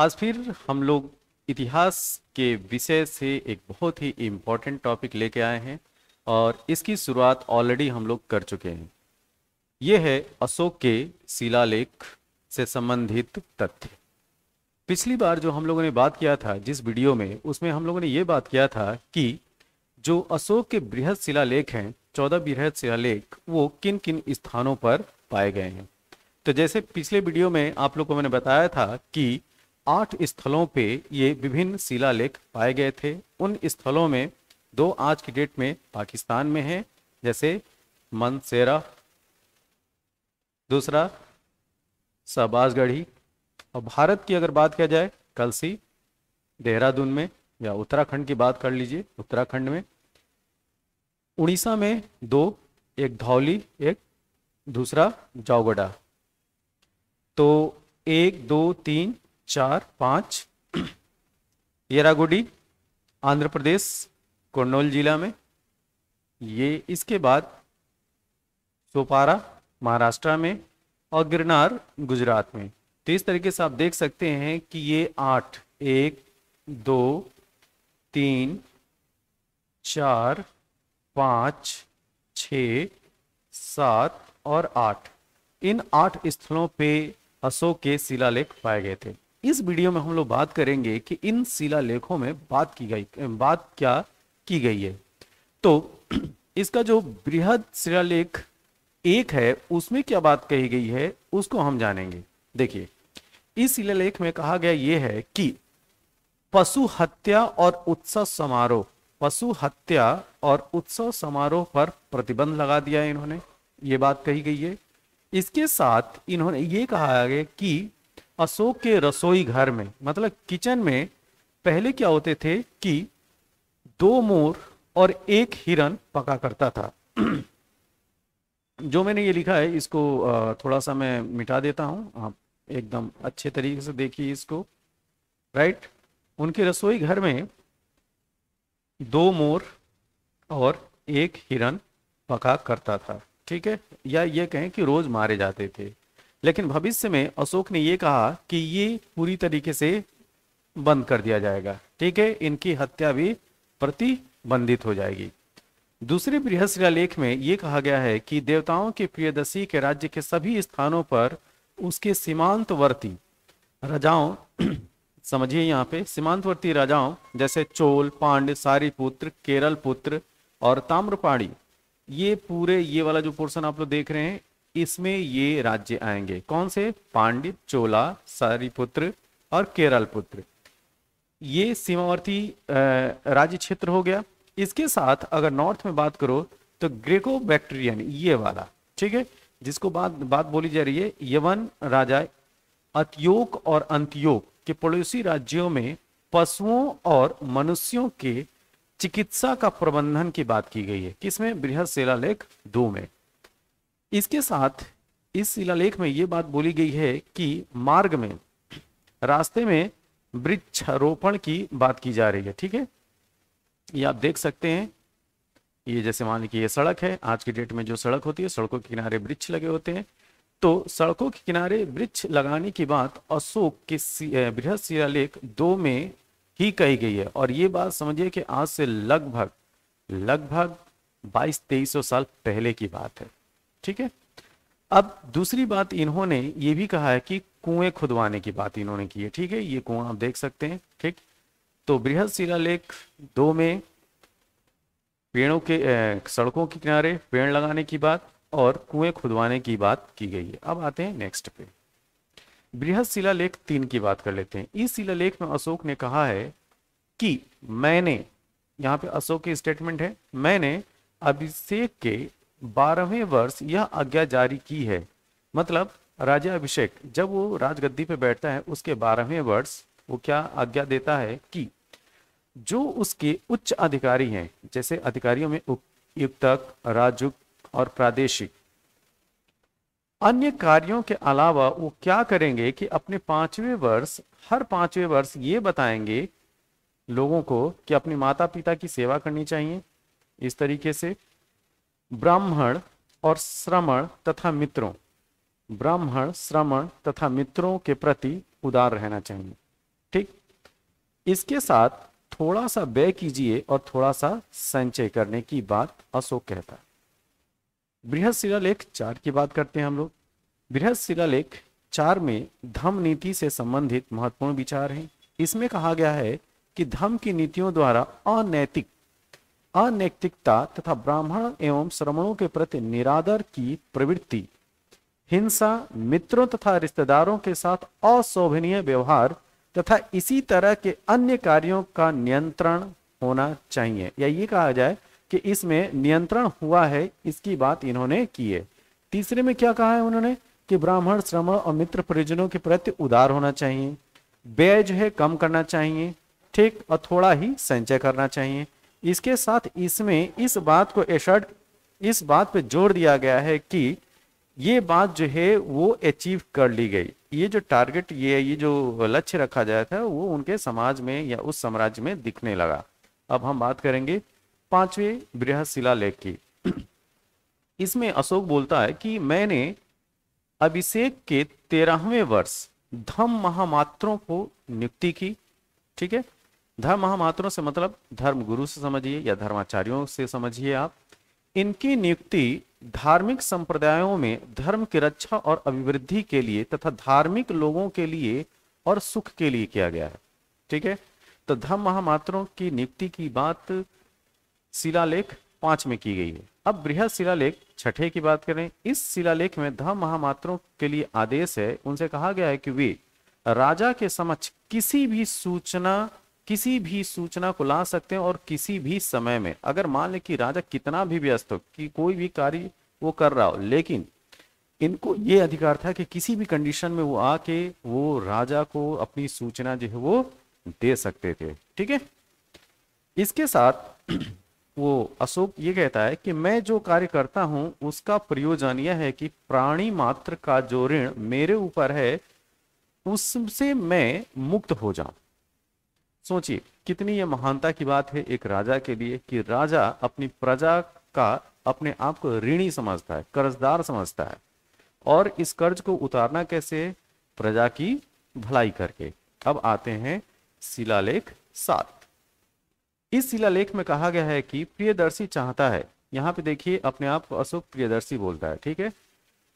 आज फिर हम लोग इतिहास के विषय से एक बहुत ही इम्पोर्टेंट टॉपिक लेके आए हैं और इसकी शुरुआत ऑलरेडी हम लोग कर चुके हैं ये है अशोक के शिलालेख से संबंधित तथ्य पिछली बार जो हम लोगों ने बात किया था जिस वीडियो में उसमें हम लोगों ने ये बात किया था कि जो अशोक के बृहद शिलालेख हैं चौदह बृहद शिलालेख वो किन किन स्थानों पर पाए गए हैं तो जैसे पिछले वीडियो में आप लोग को मैंने बताया था कि आठ स्थलों पे ये विभिन्न शिलालेख पाए गए थे उन स्थलों में दो आज की डेट में पाकिस्तान में है जैसे मनसेरा दूसरा शहबाजगढ़ी और भारत की अगर बात किया जाए कलसी देहरादून में या उत्तराखंड की बात कर लीजिए उत्तराखंड में उड़ीसा में दो एक धौली एक दूसरा जावगढ़ा तो एक दो तीन चार पाँच येरागुडी आंध्र प्रदेश कन्नौल जिला में ये इसके बाद सोपारा महाराष्ट्र में और गिरनार गुजरात में तो इस तरीके से आप देख सकते हैं कि ये आठ एक दो तीन चार पाँच छ सात और आठ इन आठ स्थलों पे अशोक के शिलालेख पाए गए थे इस वीडियो में हम लोग बात करेंगे कि इन शिलालेखों में बात की गई बात क्या की गई है तो इसका जो बृहद शिलालेख एक है उसमें क्या बात कही गई है उसको हम जानेंगे देखिए इस शिलालेख में कहा गया यह है कि पशु हत्या और उत्सव समारोह पशु हत्या और उत्सव समारोह पर प्रतिबंध लगा दिया इन्होंने ये बात कही गई है इसके साथ इन्होंने ये कहा गया कि अशोक के रसोई घर में मतलब किचन में पहले क्या होते थे कि दो मोर और एक हिरन पका करता था जो मैंने ये लिखा है इसको थोड़ा सा मैं मिटा देता हूं आप एकदम अच्छे तरीके से देखिए इसको राइट उनके रसोई घर में दो मोर और एक हिरन पका करता था ठीक है या ये कहें कि रोज मारे जाते थे लेकिन भविष्य में अशोक ने ये कहा कि ये पूरी तरीके से बंद कर दिया जाएगा ठीक है इनकी हत्या भी प्रतिबंधित हो जाएगी दूसरे बृहद लेख में ये कहा गया है कि देवताओं के प्रियदशी के राज्य के सभी स्थानों पर उसके सीमांतवर्ती राजाओं समझिए यहाँ पे सीमांतवर्ती राजाओं जैसे चोल पांड सारीपुत्र केरल पुत्र और ताम्रपाणी ये पूरे ये वाला जो पोर्शन आप लोग देख रहे हैं इसमें ये राज्य आएंगे कौन से पांडित चोला पुत्र और केरल पुत्र ये सीमावर्ती राज्य क्षेत्र हो गया इसके साथ अगर नॉर्थ में बात करो तो ग्रेको बैक्टीरियन ये वाला ठीक है जिसको बात बात बोली जा रही है यवन राजा अतियोक और अंत्योग के पड़ोसी राज्यों में पशुओं और मनुष्यों के चिकित्सा का प्रबंधन की बात की गई है किसमें बृहद लेख दो में इसके साथ इस शिलालेख में ये बात बोली गई है कि मार्ग में रास्ते में वृक्षारोपण की बात की जा रही है ठीक है ये आप देख सकते हैं ये जैसे मान लीजिए ये सड़क है आज की डेट में जो सड़क होती है सड़कों के किनारे वृक्ष लगे होते हैं तो सड़कों के किनारे वृक्ष लगाने की बात अशोक के बृहद शिलालेख दो में ही कही गई है और ये बात समझिए कि आज से लगभग लगभग बाईस तेईस साल पहले की बात है ठीक है अब दूसरी बात इन्होंने ये भी कहा है कि कुएं खुदवाने की बात इन्होंने की है ठीक है ये कुआं आप देख सकते हैं ठीक तो बृहद लेख दो में पेड़ों के ए, सड़कों के किनारे पेड़ लगाने की बात और कुएं खुदवाने की बात की गई है अब आते हैं नेक्स्ट पे बृहद लेख तीन की बात कर लेते हैं इस शिलालेख में अशोक ने कहा है कि मैंने यहाँ पे अशोक की स्टेटमेंट है मैंने अभिषेक के बारहवें वर्ष यह आज्ञा जारी की है मतलब राजा अभिषेक जब वो राजगद्दी पे बैठता है उसके बारहवें वर्ष वो क्या आज्ञा देता है कि जो उसके उच्च अधिकारी हैं जैसे अधिकारियों में युक्तक राजुक और प्रादेशिक अन्य कार्यों के अलावा वो क्या करेंगे कि अपने पांचवें वर्ष हर पांचवें वर्ष ये बताएंगे लोगों को कि अपने माता पिता की सेवा करनी चाहिए इस तरीके से ब्राह्मण और श्रमण तथा मित्रों ब्राह्मण श्रमण तथा मित्रों के प्रति उदार रहना चाहिए ठीक इसके साथ थोड़ा सा व्यय कीजिए और थोड़ा सा संचय करने की बात अशोक कहता है बृहद शिलालेख चार की बात करते हैं हम लोग बृहद शिलालेख चार में धम नीति से संबंधित महत्वपूर्ण विचार हैं इसमें कहा गया है कि धम की नीतियों द्वारा अनैतिक अनैतिकता तथा ब्राह्मण एवं श्रमणों के प्रति निरादर की प्रवृत्ति हिंसा मित्रों तथा रिश्तेदारों के साथ अशोभनीय व्यवहार तथा इसी तरह के अन्य कार्यों का नियंत्रण होना चाहिए या ये कहा जाए कि इसमें नियंत्रण हुआ है इसकी बात इन्होंने की है तीसरे में क्या कहा है उन्होंने कि ब्राह्मण श्रमण और मित्र परिजनों के प्रति उदार होना चाहिए व्यय जो है कम करना चाहिए ठीक और थोड़ा ही संचय करना चाहिए इसके साथ इसमें इस बात को एशर्ट इस बात पे जोर दिया गया है कि ये बात जो है वो अचीव कर ली गई ये जो टारगेट ये ये जो लक्ष्य रखा गया था वो उनके समाज में या उस साम्राज्य में दिखने लगा अब हम बात करेंगे पांचवें बृहद शिला लेख की इसमें अशोक बोलता है कि मैंने अभिषेक के तेरहवें वर्ष धम महामात्रों को नियुक्ति की ठीक है धर्म महामात्रों से मतलब धर्म गुरु से समझिए या धर्माचार्यों से समझिए आप इनकी नियुक्ति धार्मिक संप्रदायों में धर्म की रक्षा और अभिवृद्धि के लिए तथा धार्मिक लोगों के लिए और सुख के लिए किया गया है ठीक है तो धर्म महामात्रों की नियुक्ति की बात शिलालेख पांच में की गई है अब बृहद शिलालेख छठे की बात करें इस शिलालेख में धर्म महामात्रों के लिए आदेश है उनसे कहा गया है कि वे राजा के समक्ष किसी भी सूचना किसी भी सूचना को ला सकते हैं और किसी भी समय में अगर मान ले कि राजा कितना भी व्यस्त हो कि कोई भी कार्य वो कर रहा हो लेकिन इनको ये अधिकार था कि किसी भी कंडीशन में वो आके वो राजा को अपनी सूचना जो है वो दे सकते थे ठीक है इसके साथ वो अशोक ये कहता है कि मैं जो कार्य करता हूं उसका प्रयोजन यह है कि प्राणी मात्र का जो ऋण मेरे ऊपर है उससे मैं मुक्त हो जाऊं सोचिए कितनी यह महानता की बात है एक राजा के लिए कि राजा अपनी प्रजा का अपने आप को ऋणी समझता है कर्जदार समझता है और इस कर्ज को उतारना कैसे प्रजा की भलाई करके अब आते हैं शिलालेख सात इस शिलालेख में कहा गया है कि प्रियदर्शी चाहता है यहाँ पे देखिए अपने आप को अशोक प्रियदर्शी बोलता है ठीक है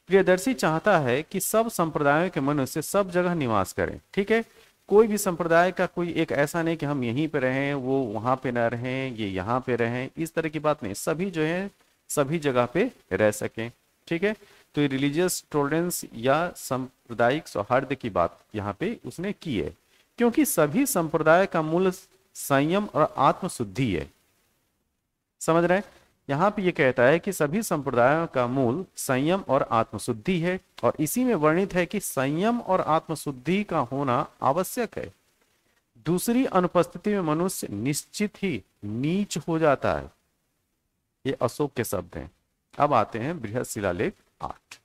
प्रियदर्शी चाहता है कि सब संप्रदायों के मनुष्य सब जगह निवास करें ठीक है कोई भी संप्रदाय का कोई एक ऐसा नहीं कि हम यहीं पे रहें वो वहां पे ना रहें ये यहाँ पे रहें इस तरह की बात नहीं सभी जो है सभी जगह पे रह सकें ठीक है तो ये रिलीजियस टोलरेंस या सांप्रदायिक सौहार्द की बात यहाँ पे उसने की है क्योंकि सभी संप्रदाय का मूल संयम और आत्मशुद्धि है समझ रहे हैं यहाँ पे ये कहता है कि सभी संप्रदायों का मूल संयम और आत्मशुद्धि है और इसी में वर्णित है कि संयम और आत्मशुद्धि का होना आवश्यक है दूसरी अनुपस्थिति में मनुष्य निश्चित ही नीच हो जाता है ये अशोक के शब्द हैं अब आते हैं बृहद शिलालेख आठ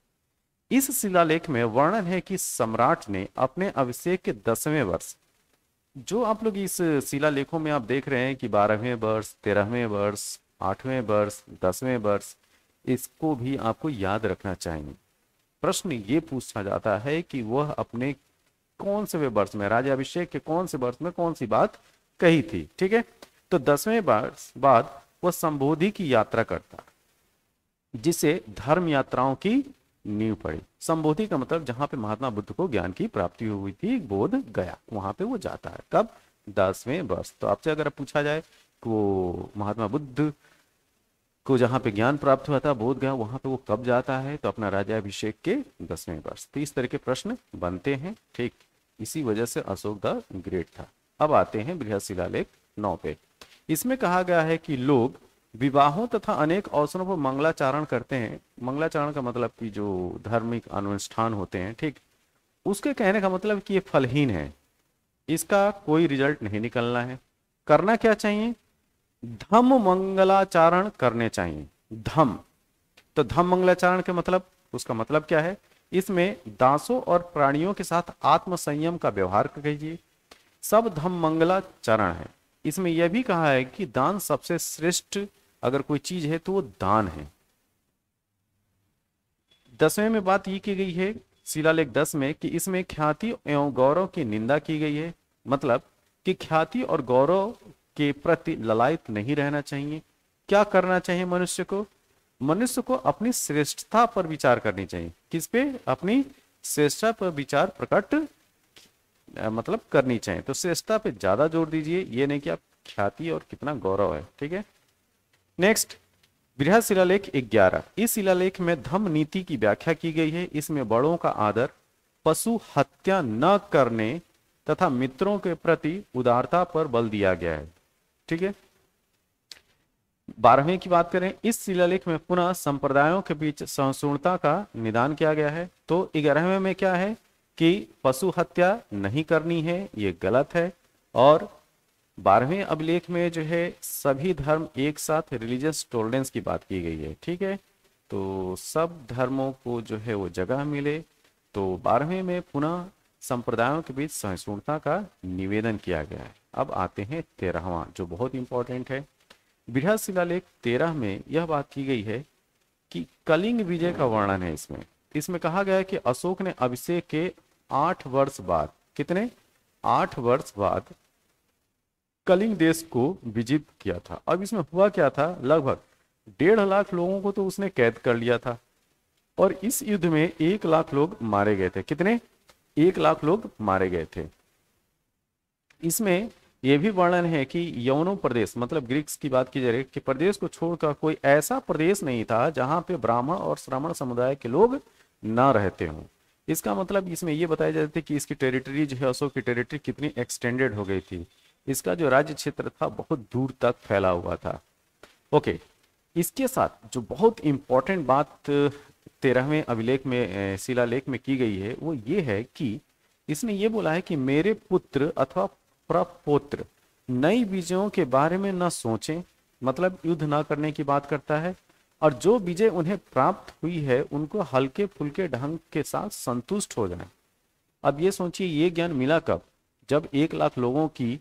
इस शिलालेख में वर्णन है कि सम्राट ने अपने अभिषेक के दसवें वर्ष जो आप लोग इस शिलालेखों में आप देख रहे हैं कि बारहवें वर्ष तेरहवें वर्ष आठवें वर्ष दसवें वर्ष इसको भी आपको याद रखना चाहिए प्रश्न ये पूछा जाता है कि वह अपने कौन से वर्ष में राजा अभिषेक के कौन से वर्ष में कौन सी बात कही थी ठीक है तो दसवें वर्ष बाद वह संबोधि की यात्रा करता जिसे धर्म यात्राओं की नींव पड़ी संबोधि का मतलब जहां पे महात्मा बुद्ध को ज्ञान की प्राप्ति हुई थी बोध गया वहां पे वो जाता है कब दसवें वर्ष तो आपसे अगर पूछा जाए तो महात्मा बुद्ध को जहां पे ज्ञान प्राप्त हुआ था बोध गया वहां पे वो कब जाता है तो अपना अभिषेक के दसवें वर्ष तो इस तरह के प्रश्न बनते हैं ठीक इसी वजह से अशोक द ग्रेट था अब आते हैं बृह शिलालेख नौ पे इसमें कहा गया है कि लोग विवाहों तथा अनेक अवसरों पर मंगलाचारण करते हैं मंगलाचारण का मतलब कि जो धार्मिक अनुष्ठान होते हैं ठीक उसके कहने का मतलब कि ये फलहीन है इसका कोई रिजल्ट नहीं निकलना है करना क्या चाहिए धम मंगलाचारण करने चाहिए धम तो धम मंगलाचारण के मतलब उसका मतलब क्या है इसमें दासों और प्राणियों के साथ आत्म संयम का व्यवहार कीजिए सब धम मंगलाचरण है इसमें यह भी कहा है कि दान सबसे श्रेष्ठ अगर कोई चीज है तो वो दान है दसवें में बात ये की गई है शिलालेख दस में कि इसमें ख्याति एवं गौरव की निंदा की गई है मतलब कि ख्याति और गौरव के प्रति ललायत नहीं रहना चाहिए क्या करना चाहिए मनुष्य को मनुष्य को अपनी श्रेष्ठता पर विचार करनी चाहिए किस पे अपनी श्रेष्ठता पर विचार प्रकट मतलब करनी चाहिए तो श्रेष्ठता पे ज्यादा जोर दीजिए ये नहीं कि आप ख्याति और कितना गौरव है ठीक है नेक्स्ट बृहद शिलालेख ग्यारह इस शिलालेख में धम नीति की व्याख्या की गई है इसमें बड़ों का आदर पशु हत्या न करने तथा मित्रों के प्रति उदारता पर बल दिया गया है ठीक है बारहवें की बात करें इस शिलालेख में पुनः संप्रदायों के बीच सहिष्णुता का निदान किया गया है तो ग्यारहवें में क्या है कि पशु हत्या नहीं करनी है ये गलत है और बारहवें अभिलेख में जो है सभी धर्म एक साथ रिलीजियस टॉलरेंस की बात की गई है ठीक है तो सब धर्मों को जो है वो जगह मिले तो बारहवें में पुनः संप्रदायों के बीच सहिष्णुता का निवेदन किया गया है अब आते हैं तेरहवा जो बहुत इंपॉर्टेंट है शिला शिलालेख तेरह में यह बात की गई है कि कलिंग विजय का वर्णन है इसमें इसमें कहा गया है कि अशोक ने अभिषेक के आठ वर्ष बाद कितने आठ वर्ष बाद कलिंग देश को विजित किया था अब इसमें हुआ क्या था लगभग डेढ़ लाख लोगों को तो उसने कैद कर लिया था और इस युद्ध में एक लाख लोग मारे गए थे कितने एक लाख लोग मारे गए थे इसमें ये भी वर्णन है कि यौनो प्रदेश मतलब ग्रीक्स की बात की जा रही है कि प्रदेश को छोड़कर कोई ऐसा प्रदेश नहीं था जहां पे ब्राह्मण और श्रमण समुदाय के लोग ना रहते हों इसका मतलब इसमें यह बताया जाता है कि इसकी टेरिटरी जो है अशोक की टेरिटरी कितनी एक्सटेंडेड हो गई थी इसका जो राज्य क्षेत्र था बहुत दूर तक फैला हुआ था ओके इसके साथ जो बहुत इंपॉर्टेंट बात तेरहवें अभिलेख में शिलालेख में की गई है वो ये है कि इसने ये बोला है कि मेरे पुत्र अथवा प्रपोत्र नई विजयों के बारे में न सोचें मतलब युद्ध न करने की बात करता है और जो विजय उन्हें प्राप्त हुई है उनको हल्के फुलके ढंग के साथ संतुष्ट हो जाएं। अब ये सोचिए ये ज्ञान मिला कब जब एक लाख लोगों की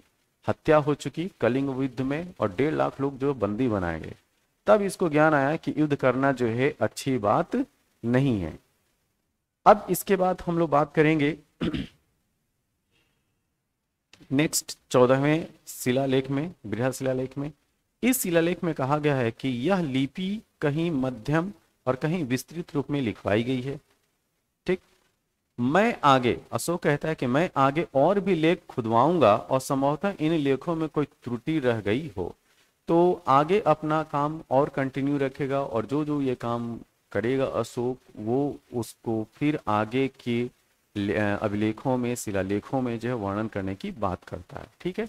हत्या हो चुकी कलिंग युद्ध में और डेढ़ लाख लोग जो बंदी बनाए गए तब इसको ज्ञान आया कि युद्ध करना जो है अच्छी बात नहीं है अब इसके बाद हम लोग बात करेंगे नेक्स्ट चौदहवें शिलालेख में बृहद शिलालेख में इस शिलालेख में कहा गया है कि यह लिपि कहीं मध्यम और कहीं विस्तृत रूप में लिखवाई गई है ठीक मैं आगे अशोक कहता है कि मैं आगे और भी लेख खुदवाऊंगा और संभवतः इन लेखों में कोई त्रुटि रह गई हो तो आगे अपना काम और कंटिन्यू रखेगा और जो जो ये काम करेगा अशोक वो उसको फिर आगे के अभिलेखों में शिलालेखों में जो है वर्णन करने की बात करता है ठीक है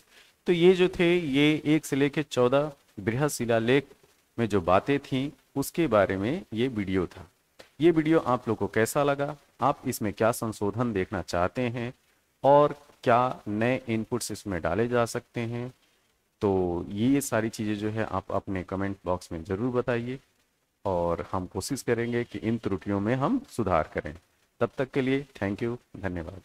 तो ये जो थे ये एक से लेकर चौदह बृहद शिलालेख में जो बातें थीं उसके बारे में ये वीडियो था ये वीडियो आप लोग को कैसा लगा आप इसमें क्या संशोधन देखना चाहते हैं और क्या नए इनपुट्स इसमें डाले जा सकते हैं तो ये सारी चीज़ें जो है आप अपने कमेंट बॉक्स में ज़रूर बताइए और हम कोशिश करेंगे कि इन त्रुटियों में हम सुधार करें तब तक के लिए थैंक यू धन्यवाद